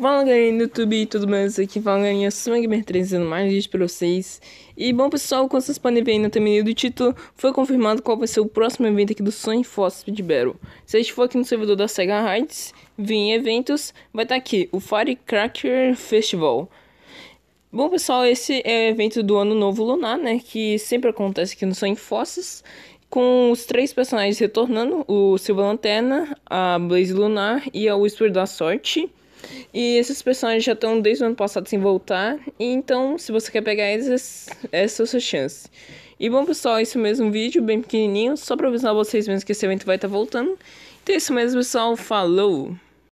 Fala galerinha do YouTube, tudo bem? Aqui fala galerinha Swangmer trazendo mais vídeos para vocês. E bom pessoal, como vocês podem ver aí no thumbnail do título, foi confirmado qual vai ser o próximo evento aqui do Sonic Fossil de Battle. Se a gente for aqui no servidor da Sega Heights, vir em eventos, vai estar tá aqui, o Firecracker Festival. Bom pessoal, esse é o evento do Ano Novo Lunar, né, que sempre acontece aqui no Sonic Fossil com os três personagens retornando, o Silva Lanterna, a Blaze Lunar e a Whisper da Sorte. E esses personagens já estão desde o ano passado sem voltar. então, se você quer pegar eles, essa é a sua chance. E bom, pessoal, esse é mesmo vídeo, bem pequenininho, só pra avisar vocês mesmo que esse evento vai estar tá voltando. Então é isso mesmo, pessoal. Falou!